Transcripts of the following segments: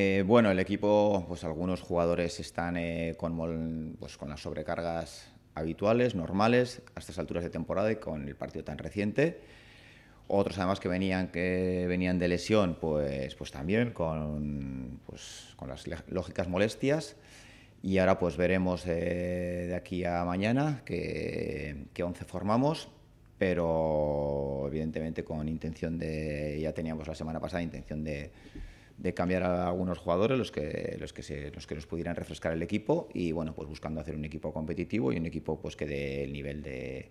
Eh, bueno, el equipo, pues algunos jugadores están eh, con, pues con las sobrecargas habituales, normales, a estas alturas de temporada y con el partido tan reciente. Otros además que venían, que venían de lesión, pues, pues también con, pues, con las lógicas molestias. Y ahora pues veremos eh, de aquí a mañana qué que 11 formamos pero evidentemente con intención de, ya teníamos la semana pasada intención de, de cambiar a algunos jugadores, los que, los, que los que nos pudieran refrescar el equipo y bueno, pues buscando hacer un equipo competitivo y un equipo pues que del nivel de,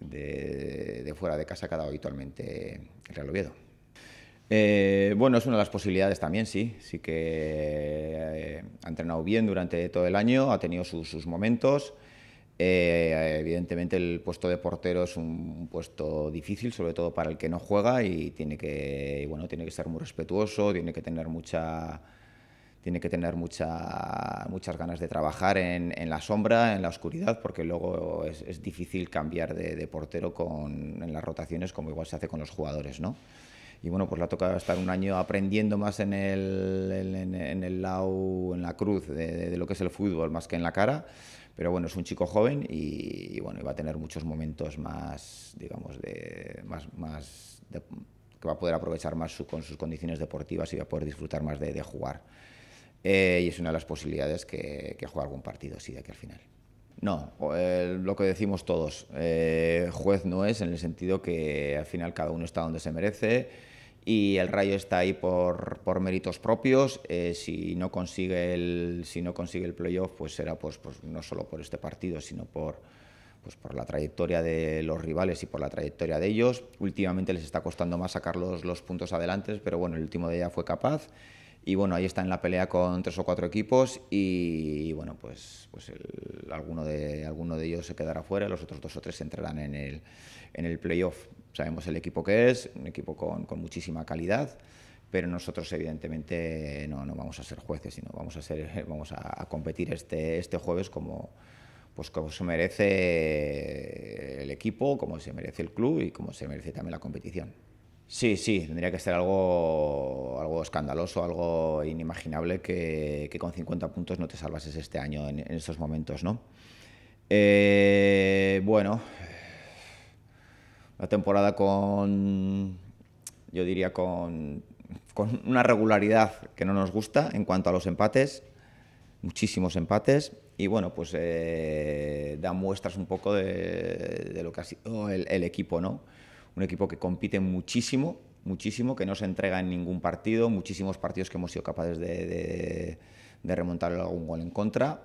de, fuera de casa que habitualmente el Real Oviedo. Eh, bueno, es una de las posibilidades también, sí. Sí que eh, ha entrenado bien durante todo el año, ha tenido sus, sus momentos. Eh, evidentemente el puesto de portero es un puesto difícil, sobre todo para el que no juega y tiene que, bueno, tiene que ser muy respetuoso, tiene que tener mucha tiene que tener mucha, muchas ganas de trabajar en, la sombra, en la oscuridad, porque luego es, difícil cambiar de, de portero con, en las rotaciones como igual se hace con los jugadores, ¿no? y bueno, pues le ha tocado estar un año aprendiendo más en el, en, en el en la cruz de, lo que es el fútbol, más que en la cara. Pero bueno, es un chico joven y, bueno, va a tener muchos momentos más, digamos, de, más, más que va a poder aprovechar más con sus condiciones deportivas y va a poder disfrutar más de, jugar. Eh, y es una de las posibilidades que, que juega algún partido, sí, de aquí al final. No, eh, lo que decimos todos, eh, juez no es en el sentido que al final cada uno está donde se merece y el Rayo está ahí por, por méritos propios. Eh, si, no consigue el, si no consigue el playoff, pues será pues, pues, no solo por este partido, sino por, pues por la trayectoria de los rivales y por la trayectoria de ellos. Últimamente les está costando más sacar los, los puntos adelante, pero bueno, el último de ella fue capaz. Y bueno, ahí está en la pelea con tres o cuatro equipos y, bueno, pues, pues el, alguno, de, alguno de ellos se quedará fuera, los otros dos o tres entrarán en el, en el playoff. Sabemos el equipo que es, un equipo con, muchísima calidad, pero nosotros evidentemente no, vamos a ser jueces, sino vamos a, competir este, este, jueves como, pues como se merece el equipo, como se merece el club y como se merece también la competición. Sí, sí, tendría que ser algo, algo escandaloso, algo inimaginable que, con 50 puntos no te salvases este año en, estos momentos, ¿no? Eh, bueno, la temporada con, yo diría, con, una regularidad que no nos gusta en cuanto a los empates, muchísimos empates, y bueno, pues eh, da muestras un poco de, lo que ha sido el, equipo, ¿no? Un equipo que compite muchísimo, muchísimo, que no se entrega en ningún partido, muchísimos partidos que hemos sido capaces de, remontar algún gol en contra.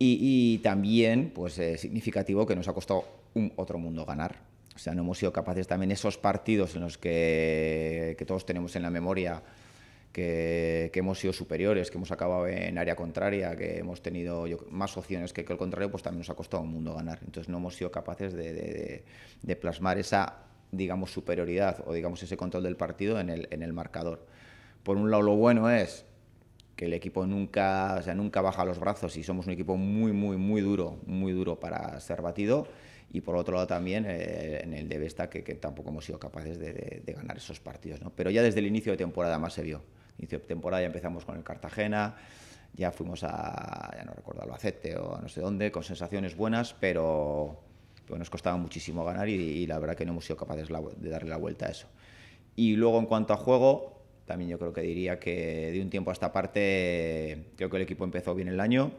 Y, también, pues eh, significativo que nos ha costado un otro mundo ganar. O sea, no hemos sido capaces también esos partidos en los que, que todos tenemos en la memoria, que, hemos sido superiores, que hemos acabado en área contraria, que hemos tenido más opciones que, que, el contrario, pues también nos ha costado un mundo ganar. Entonces no hemos sido capaces de, plasmar esa, digamos, superioridad o digamos ese control del partido en el, en el marcador. Por un lado lo bueno es que el equipo nunca, o sea, nunca baja los brazos y somos un equipo muy, muy, muy duro, muy duro para ser batido y por otro lado también eh, en el de Vesta, que, tampoco hemos sido capaces de, ganar esos partidos. ¿no? Pero ya desde el inicio de temporada más se vio. Inicio de temporada ya empezamos con el Cartagena, ya fuimos a, ya no recuerdo, Loacete o no sé dónde, con sensaciones buenas, pero, nos costaba muchísimo ganar y, la verdad que no hemos sido capaces de darle la vuelta a eso. Y luego en cuanto a juego, también yo creo que diría que de un tiempo a esta parte, creo que el equipo empezó bien el año.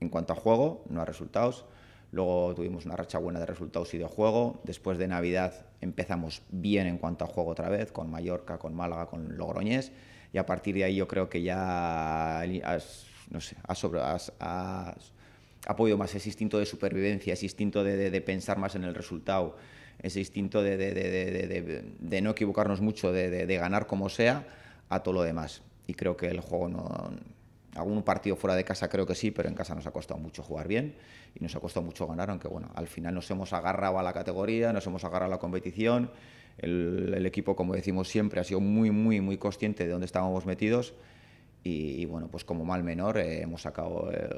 En cuanto a juego, no a resultados Luego tuvimos una racha buena de resultados y de juego. Después de Navidad empezamos bien en cuanto a juego otra vez, con Mallorca, con Málaga, con Logroñés. Y a partir de ahí yo creo que ya has, no sé, apoyo más ese instinto de supervivencia, ese instinto de, pensar más en el resultado, ese instinto de, de no equivocarnos mucho, de, ganar como sea, a todo lo demás. Y creo que el juego no, Algún partido fuera de casa creo que sí, pero en casa nos ha costado mucho jugar bien y nos ha costado mucho ganar, aunque bueno, al final nos hemos agarrado a la categoría, nos hemos agarrado a la competición. El, equipo, como decimos siempre, ha sido muy, muy, muy consciente de dónde estábamos metidos. Y, bueno, pues como mal menor eh, hemos sacado, eh,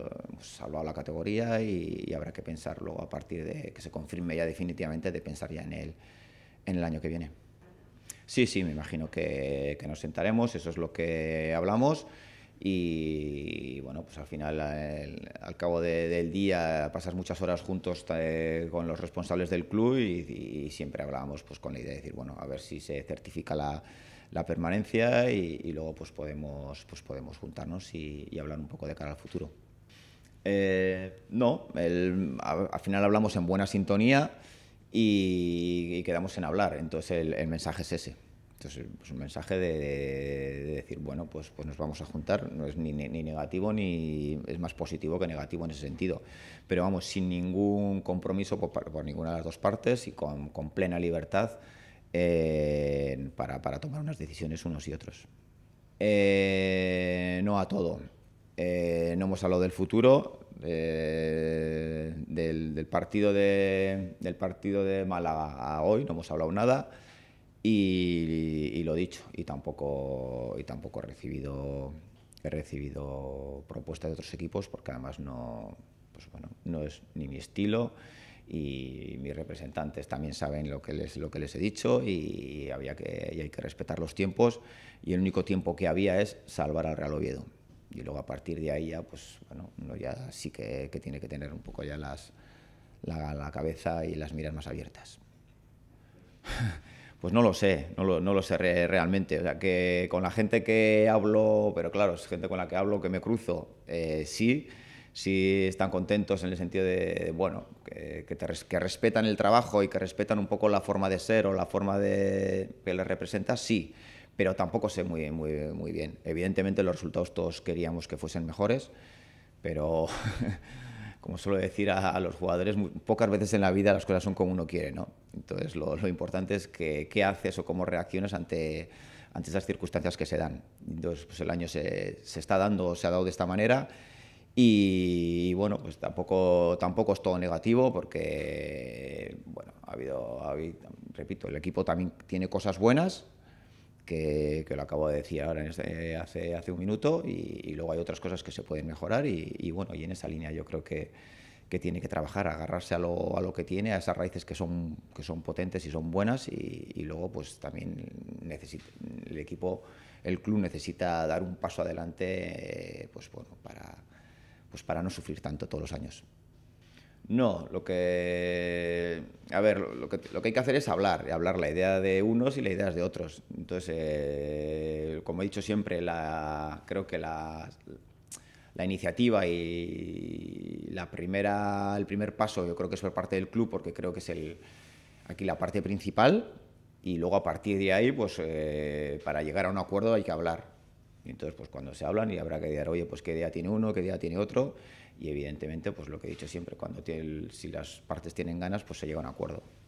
salvado la categoría y, habrá que pensar luego... a partir de que se confirme ya definitivamente, de pensar ya en el, en el año que viene. Sí, sí, me imagino que nos sentaremos, eso es lo que hablamos y bueno, pues al final, al cabo del día, pasas muchas horas juntos eh, con los responsables del club y, siempre hablábamos pues, con la idea de decir, bueno, a ver si se certifica la, permanencia y, luego pues podemos, pues, podemos juntarnos y, hablar un poco de cara al futuro. Eh, no, al final hablamos en buena sintonía y, quedamos en hablar, entonces el mensaje es ese. Entonces, eh, es pues un mensaje de, decir, bueno, pues, pues nos vamos a juntar, no es ni, ni, negativo ni es más positivo que negativo en ese sentido. Pero vamos, sin ningún compromiso por, ninguna de las dos partes y con, plena libertad eh, para, tomar unas decisiones unos y otros. Eh, no a todo. no hemos hablado del futuro, del, partido del partido de Málaga a hoy, no hemos hablado nada. Y, y, lo dicho, y tampoco, y tampoco he, recibido, he recibido propuestas de otros equipos porque además no, pues bueno, no es ni mi estilo y mis representantes también saben lo que les, lo que les he dicho y, había que, y hay que respetar los tiempos y el único tiempo que había es salvar al Real Oviedo. Y luego a partir de ahí ya, pues bueno, uno ya sí que, que tiene que tener un poco ya las, la, la cabeza y las miras más abiertas. Pues no lo sé, no lo, sé realmente. O sea, que con la gente que hablo, pero claro, es gente con la que hablo, que me cruzo, eh, sí, si están contentos en el sentido de, bueno, que, respetan el trabajo y que respetan un poco la forma de ser o la forma de, que les representa, sí, pero tampoco sé muy, muy, muy bien. Evidentemente los resultados todos queríamos que fuesen mejores, pero... como suelo decir a, los jugadores, pocas veces en la vida las cosas son como uno quiere, ¿no? Entonces lo, importante es qué haces o cómo reaccionas ante, ante esas circunstancias que se dan. Entonces pues el año se, se está dando, se ha dado de esta manera y, bueno, pues tampoco, tampoco es todo negativo porque, bueno, ha habido, ha habido, repito, el equipo también tiene cosas buenas, que, lo acabo de decir ahora este, hace, hace un minuto, y, luego hay otras cosas que se pueden mejorar, y, y bueno, y en esa línea yo creo que, que tiene que trabajar, agarrarse a lo, a lo, que tiene, a esas raíces que son, que son potentes y son buenas y, luego pues también el equipo, el club necesita dar un paso adelante pues bueno, para, pues para no sufrir tanto todos los años. No, lo que. A ver, lo que, hay que hacer es hablar, hablar la idea de unos y la ideas de otros. Entonces, eh, como he dicho siempre, creo que la, iniciativa y la primera, el primer paso, yo creo que es por parte del club, porque creo que es el, aquí la parte principal. Y luego a partir de ahí, pues eh, para llegar a un acuerdo hay que hablar y entonces, pues cuando se hablan y habrá que decir oye, pues qué idea tiene uno, qué idea tiene otro, y evidentemente, pues lo que he dicho siempre, cuando si las partes tienen ganas, pues se llega a un acuerdo.